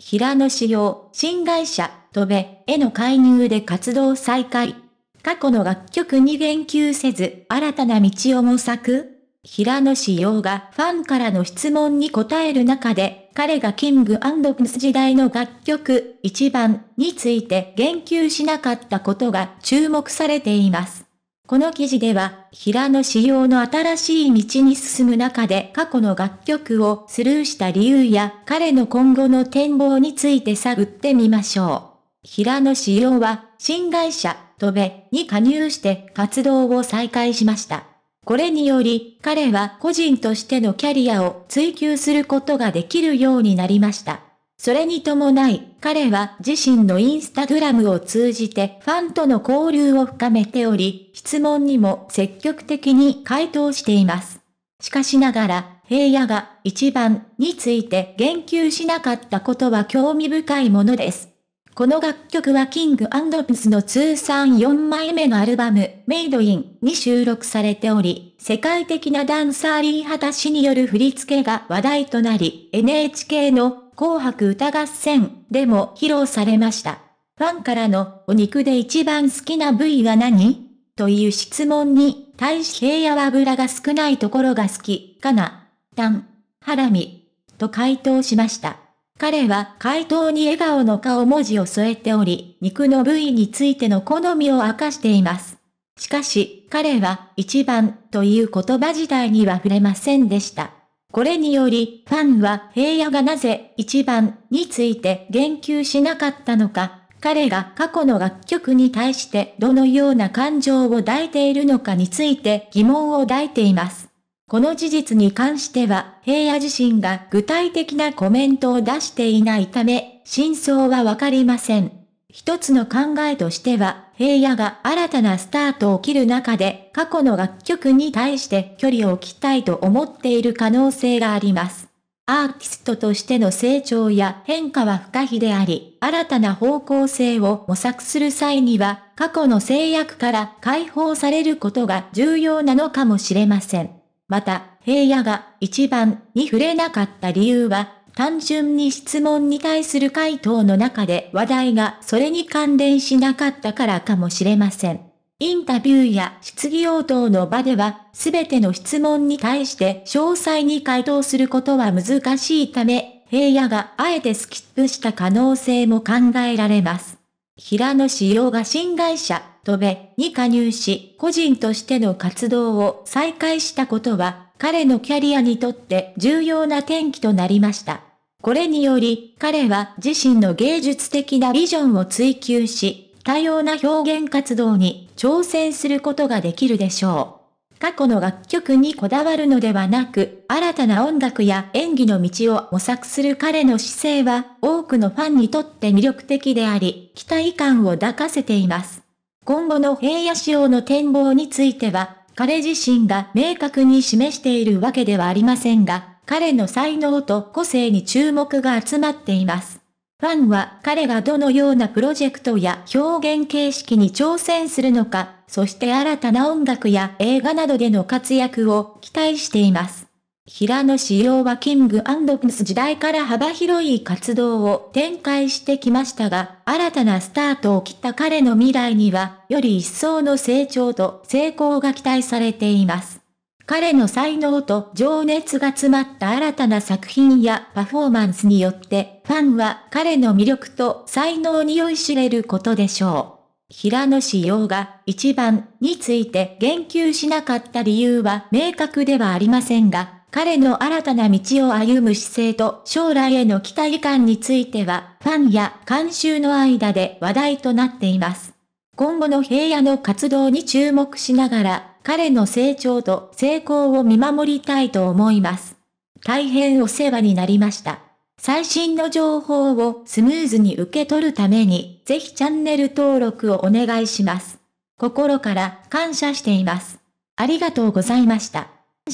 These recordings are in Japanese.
平野紫耀、新会社、飛べ、への介入で活動再開。過去の楽曲に言及せず、新たな道を模索平野紫耀がファンからの質問に答える中で、彼がキングアンクス時代の楽曲、1番について言及しなかったことが注目されています。この記事では、平野仕様の新しい道に進む中で過去の楽曲をスルーした理由や彼の今後の展望について探ってみましょう。平野仕様は、新会社、トベに加入して活動を再開しました。これにより、彼は個人としてのキャリアを追求することができるようになりました。それに伴い、彼は自身のインスタグラムを通じてファンとの交流を深めており、質問にも積極的に回答しています。しかしながら、平野が一番について言及しなかったことは興味深いものです。この楽曲はキングアンドプスの通算4枚目のアルバム、メイドインに収録されており、世界的なダンサーリー・ハタシによる振り付けが話題となり、NHK の紅白歌合戦でも披露されました。ファンからのお肉で一番好きな部位は何という質問に対し平野は油が少ないところが好きかな。タン、ハラミ、と回答しました。彼は回答に笑顔の顔文字を添えており、肉の部位についての好みを明かしています。しかし、彼は一番という言葉自体には触れませんでした。これにより、ファンは平野がなぜ一番について言及しなかったのか、彼が過去の楽曲に対してどのような感情を抱いているのかについて疑問を抱いています。この事実に関しては、平野自身が具体的なコメントを出していないため、真相はわかりません。一つの考えとしては、平野が新たなスタートを切る中で、過去の楽曲に対して距離を置きたいと思っている可能性があります。アーティストとしての成長や変化は不可避であり、新たな方向性を模索する際には、過去の制約から解放されることが重要なのかもしれません。また、平野が一番に触れなかった理由は、単純に質問に対する回答の中で話題がそれに関連しなかったからかもしれません。インタビューや質疑応答の場では、すべての質問に対して詳細に回答することは難しいため、平野があえてスキップした可能性も考えられます。平野志陽が新会社、戸部に加入し、個人としての活動を再開したことは、彼のキャリアにとって重要な転機となりました。これにより、彼は自身の芸術的なビジョンを追求し、多様な表現活動に挑戦することができるでしょう。過去の楽曲にこだわるのではなく、新たな音楽や演技の道を模索する彼の姿勢は、多くのファンにとって魅力的であり、期待感を抱かせています。今後の平野仕様の展望については、彼自身が明確に示しているわけではありませんが、彼の才能と個性に注目が集まっています。ファンは彼がどのようなプロジェクトや表現形式に挑戦するのか、そして新たな音楽や映画などでの活躍を期待しています。平野紫耀はキングプス時代から幅広い活動を展開してきましたが、新たなスタートを切った彼の未来には、より一層の成長と成功が期待されています。彼の才能と情熱が詰まった新たな作品やパフォーマンスによって、ファンは彼の魅力と才能に酔いしれることでしょう。平野紫耀が1番について言及しなかった理由は明確ではありませんが、彼の新たな道を歩む姿勢と将来への期待感については、ファンや監修の間で話題となっています。今後の平野の活動に注目しながら、彼の成長と成功を見守りたいと思います。大変お世話になりました。最新の情報をスムーズに受け取るために、ぜひチャンネル登録をお願いします。心から感謝しています。ありがとうございました。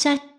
感謝。